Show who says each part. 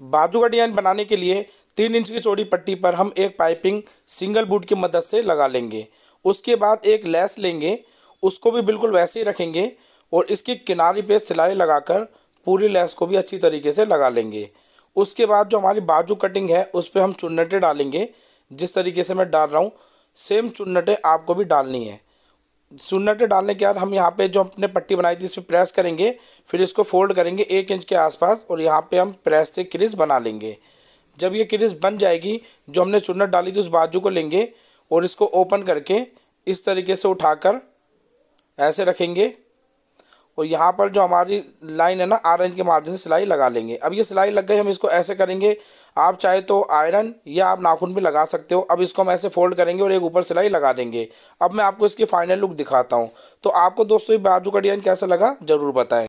Speaker 1: बाजू का डिजाइन बनाने के लिए तीन इंच की चौड़ी पट्टी पर हम एक पाइपिंग सिंगल बूट की मदद से लगा लेंगे उसके बाद एक लेस लेंगे उसको भी बिल्कुल वैसे ही रखेंगे और इसके किनारे पे सिलाई लगाकर पूरी लेस को भी अच्छी तरीके से लगा लेंगे उसके बाद जो हमारी बाजू कटिंग है उस पर हम चुन्नटे डालेंगे जिस तरीके से मैं डाल रहा हूँ सेम चुन्नटे आपको भी डालनी है सुन्नटे तो डालने के बाद हम यहाँ पे जो अपने पट्टी बनाई थी इसमें प्रेस करेंगे फिर इसको फोल्ड करेंगे एक इंच के आसपास और यहाँ पे हम प्रेस से क्रिस बना लेंगे जब ये क्रिस बन जाएगी जो हमने सुन्नट डाली थी उस बाजू को लेंगे और इसको ओपन करके इस तरीके से उठाकर ऐसे रखेंगे और यहाँ पर जो हमारी लाइन है ना आयरन के मार्जिन से सिलाई लगा लेंगे अब ये सिलाई लग गई हम इसको ऐसे करेंगे आप चाहे तो आयरन या आप नाखून भी लगा सकते हो अब इसको हम ऐसे फोल्ड करेंगे और एक ऊपर सिलाई लगा देंगे अब मैं आपको इसकी फाइनल लुक दिखाता हूँ तो आपको दोस्तों ये बाजू का डिज़ाइन कैसा लगा ज़रूर बताएं